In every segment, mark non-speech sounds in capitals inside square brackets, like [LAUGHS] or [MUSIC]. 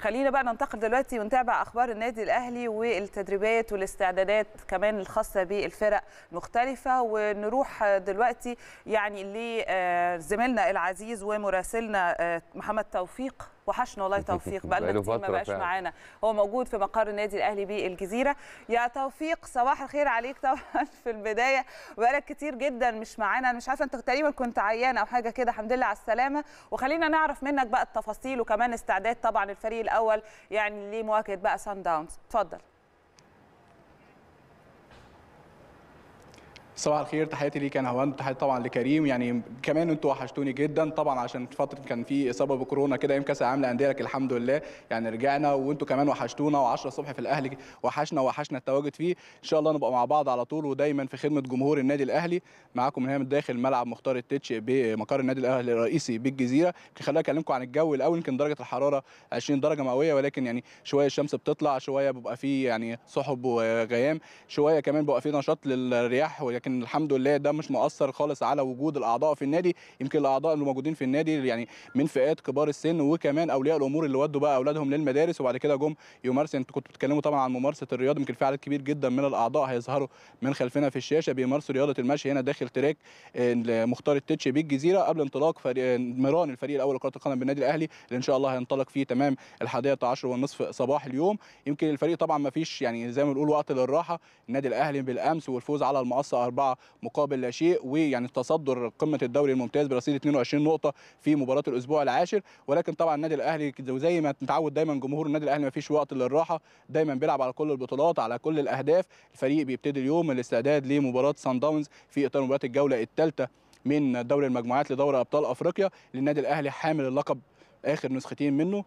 خلينا بقى ننتقل دلوقتي ونتابع اخبار النادي الاهلي والتدريبات والاستعدادات كمان الخاصه بالفرق مختلفه ونروح دلوقتي يعني لزميلنا العزيز ومراسلنا آه، محمد توفيق وحشنا والله [LAUGHS] توفيق [LAUGHS] بقى لنا كتير ما بقاش معانا هو موجود في مقر النادي الاهلي بالجزيره يا توفيق صباح الخير عليك [LAUGHS] طبعا في البدايه بقالك كتير جدا مش معانا انا مش عارفه انت تقريبا كنت عيان او حاجه كده الحمد لله على السلامه وخلينا نعرف منك بقى التفاصيل وكمان استعداد طبعا الفريق الاول يعني لمواجهه بقى سان داونز اتفضل صباح الخير تحياتي ليك انا هوان تحياتي طبعا لكريم يعني كمان انتوا وحشتوني جدا طبعا عشان فتره كان في اصابه بكورونا كده يوم كاس العالم للانديه لك الحمد لله يعني رجعنا وانتوا كمان وحشتونا و10 الصبح في الاهلي وحشنا وحشنا التواجد فيه ان شاء الله نبقى مع بعض على طول ودايما في خدمه جمهور النادي الاهلي معاكم من هنا من داخل ملعب مختار التتش بمقر النادي الاهلي الرئيسي بالجزيره خليني اكلمكم عن الجو الاول يمكن درجه الحراره 20 درجه مئويه ولكن يعني شويه الشمس بتطلع شويه بيبقى فيه يعني سحب وغيام شويه كمان بيبقى فيه نشاط للرياح ولكن لكن الحمد لله ده مش مؤثر خالص على وجود الاعضاء في النادي يمكن الاعضاء اللي موجودين في النادي يعني من فئات كبار السن وكمان اولياء الامور اللي ودوا بقى اولادهم للمدارس وبعد كده جم يمارسوا انتوا كنتوا بتتكلموا طبعا عن ممارسه الرياضه يمكن في عدد كبير جدا من الاعضاء هيظهروا من خلفنا في الشاشه بيمارسوا رياضه المشي هنا داخل تراك آه، مختار التتش بالجزيره قبل انطلاق آه، مران الفريق الاول لكره القدم بالنادي الاهلي اللي ان شاء الله هينطلق فيه تمام ال11 والنصف صباح اليوم يمكن الفريق طبعا ما فيش يعني زي ما بنقول وقت للراحه النادي الاهلي بالامس والفوز على المقصه 4 مقابل لا شيء ويعني تصدر قمه الدوري الممتاز برصيد 22 نقطه في مباراه الاسبوع العاشر ولكن طبعا النادي الاهلي زي ما متعود دايما جمهور النادي الاهلي ما فيش وقت للراحه دايما بيلعب على كل البطولات على كل الاهداف الفريق بيبتدي اليوم الاستعداد لمباراه سان داونز في اطار مباراه الجوله الثالثه من دوري المجموعات لدوري ابطال افريقيا للنادي الاهلي حامل اللقب اخر نسختين منه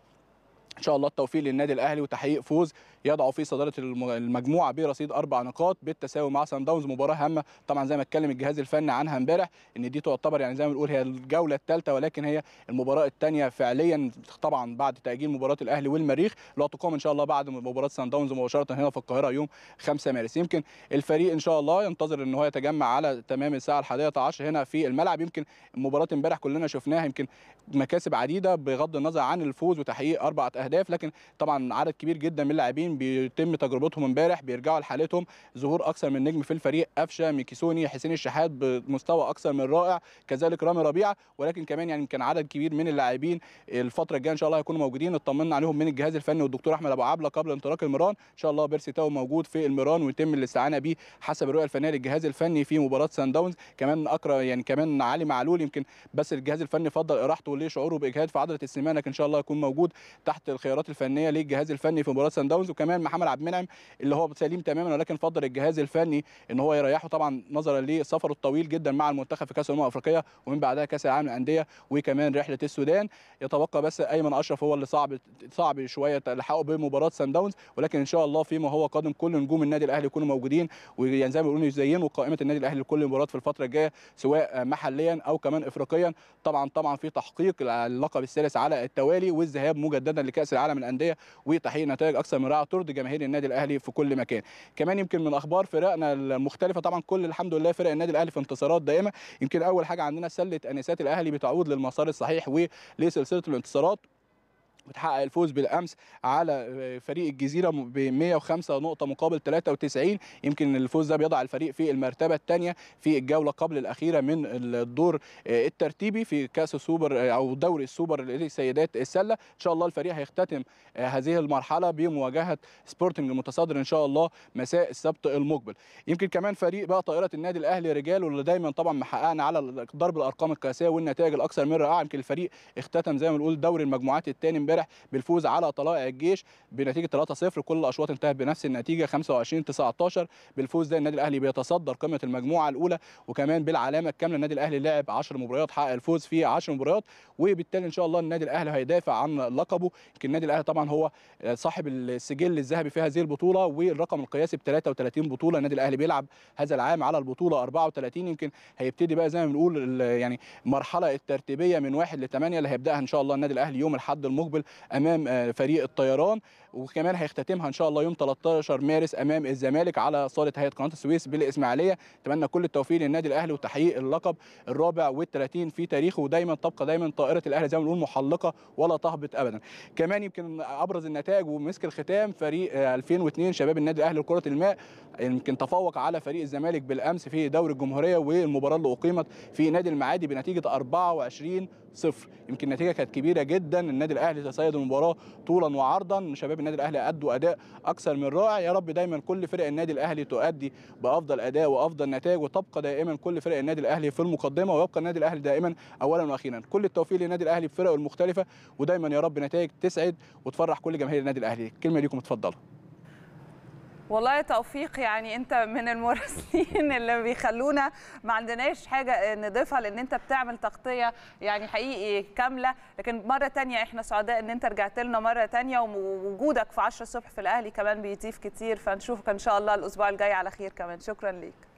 ان شاء الله التوفيق للنادي الاهلي وتحقيق فوز يضع في صداره المجموعه برصيد اربع نقاط بالتساوي مع سان داونز مباراه هامه طبعا زي ما اتكلم الجهاز الفني عنها امبارح ان دي تعتبر يعني زي ما بنقول هي الجوله الثالثه ولكن هي المباراه الثانيه فعليا طبعا بعد تاجيل مباراه الاهلي والمريخ اللي هتقام ان شاء الله بعد مباراه سان داونز مباشره هنا في القاهره يوم 5 مارس يمكن الفريق ان شاء الله ينتظر ان هو يتجمع على تمام الساعه 11 هنا في الملعب يمكن مباراه امبارح كلنا شفناها يمكن مكاسب عديده بغض النظر عن الفوز وتحقيق اربع اهداف لكن طبعا عدد كبير جدا من اللاعبين بيتم تجربتهم امبارح بيرجعوا لحالتهم ظهور اكثر من نجم في الفريق قفشه ميكيسوني حسين الشحات بمستوى اكثر من رائع كذلك رامي ربيعه ولكن كمان يعني كان عدد كبير من اللاعبين الفتره الجايه ان شاء الله هيكونوا موجودين اطمنا عليهم من الجهاز الفني والدكتور احمد ابو عبله قبل انطلاق المران ان شاء الله بيرسي تاو موجود في المران ويتم الاستعانه بيه حسب الرؤيه الفنيه للجهاز الفني في مباراه سان داونز كمان اقرا يعني كمان علي معلول يمكن بس الجهاز الفني فضل اراحته ليه شعوره باجهاد في عضله السمانه ان شاء الله يكون موجود تحت الخيارات الفنيه للجهاز الفني في مباراه سان داونز وكمان محمد عبد المنعم اللي هو سليم تماما ولكن فضل الجهاز الفني ان هو يريحه طبعا نظرا لسفره الطويل جدا مع المنتخب في كاس الامم الافريقيه ومن بعدها كاس العالم للانديه وكمان رحله السودان يتبقى بس ايمن اشرف هو اللي صعب صعب شويه تلحقه بمباراه سان داونز ولكن ان شاء الله فيما هو قادم كل نجوم النادي الاهلي يكونوا موجودين زي ما بيقولوا يزينوا قائمه النادي الاهلي لكل مباراه في الفتره الجايه سواء محليا او كمان افريقيا طبعا طبعا في تحقيق اللقب الثالث على التوالي والذهاب مجددا لكاس كاس العالم للانديه وتحقيق نتائج اكثر من رائعه ترضي جماهير النادي الاهلي في كل مكان كمان يمكن من اخبار فرقنا المختلفه طبعا كل الحمد لله فرق النادي الاهلي في انتصارات دائمه يمكن اول حاجه عندنا سله انسات الاهلي بتعود للمسار الصحيح ولسلسله الانتصارات بتحقق الفوز بالامس على آه، فريق الجزيره ب 105 نقطه مقابل 93 يمكن الفوز ده بيضع الفريق في المرتبه الثانيه في الجوله قبل الاخيره من الدور آه، الترتيبي في كاس السوبر آه، او دوري السوبر لسيدات السله ان شاء الله الفريق هيختتم هذه المرحله بمواجهه سبورتنج المتصدر ان شاء الله مساء السبت المقبل يمكن كمان فريق بقى طائره النادي الاهلي رجاله اللي دايما طبعا محققنا على ضرب الارقام القياسيه والنتائج الاكثر من رائعه يمكن الفريق اختتم زي ما بنقول دوري المجموعات الثاني امبارح بالفوز على طلائع الجيش بنتيجه 3-0 كل الاشواط انتهت بنفس النتيجه 25 19 بالفوز ده النادي الاهلي بيتصدر قمه المجموعه الاولى وكمان بالعلامه الكامله النادي الاهلي لعب 10 مباريات حقق الفوز في 10 مباريات وبالتالي ان شاء الله النادي الاهلي هيدافع عن لقبه يمكن النادي الاهلي طبعا هو صاحب السجل الذهبي في هذه البطوله والرقم القياسي ب 33 بطوله النادي الاهلي بيلعب هذا العام على البطوله 34 يمكن هيبتدي بقى زي ما بنقول يعني مرحله الترتيبيه من 1 ل 8 اللي هيبداها ان شاء الله النادي الاهلي يوم الاحد المقبل الأول امام آه، فريق الطيران وكمان هيختتمها ان شاء الله يوم 13 مارس امام الزمالك على صاله هيئه قناه السويس بالاسماعيليه اتمنى كل التوفيق للنادي الاهلي وتحقيق اللقب الرابع وال30 في تاريخه ودايما تبقى دايما طائره الاهلي زي ما بنقول محلقه ولا تهبط ابدا كمان يمكن ابرز النتائج ومسك الختام فريق 2002 آه، شباب النادي الاهلي لكره الماء يمكن تفوق على فريق الزمالك بالامس في دوري الجمهوريه والمباراه اللي اقيمت في نادي المعادي بنتيجه 24 صفر يمكن النتيجه كانت كبيره جدا النادي الاهلي تصيد المباراه طولا وعرضا شباب النادي الاهلي ادوا اداء اكثر من رائع يا رب دايما كل فرق النادي الاهلي تؤدي بافضل اداء وافضل نتائج وتبقى دائما كل فرق النادي الاهلي في المقدمه ويبقى النادي الاهلي دائما اولا واخيرا كل التوفيق للنادي الاهلي بفرقه المختلفه ودايما يا رب نتائج تسعد وتفرح كل جماهير النادي الاهلي الكلمه ليكم اتفضلوا والله توفيق يعني انت من المراسلين [LAUGHS] اللي بيخلونا ما عندناش حاجه نضيفها لان انت بتعمل تغطيه يعني حقيقي كامله لكن مره تانية احنا سعداء ان انت رجعت لنا مره تانية ووجودك في 10 الصبح في الاهلي كمان بيضيف كتير فنشوفك ان شاء الله الاسبوع الجاي على خير كمان شكرا ليك